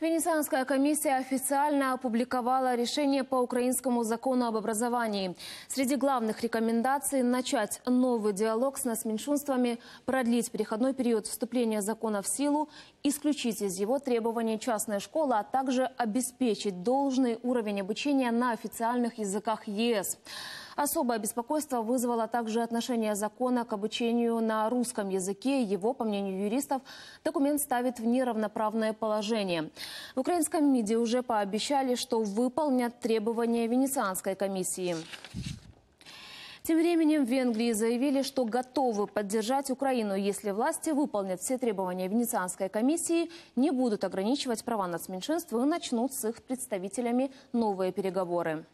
Венецианская комиссия официально опубликовала решение по украинскому закону об образовании. Среди главных рекомендаций – начать новый диалог с насменьшинствами, продлить переходной период вступления закона в силу, исключить из его требований частная школа, а также обеспечить должный уровень обучения на официальных языках ЕС. Особое беспокойство вызвало также отношение закона к обучению на русском языке. Его, по мнению юристов, документ ставит в неравноправное положение. В украинском МИДе уже пообещали, что выполнят требования Венецианской комиссии. Тем временем в Венгрии заявили, что готовы поддержать Украину, если власти выполнят все требования Венецианской комиссии, не будут ограничивать права нацменьшинств и начнут с их представителями новые переговоры.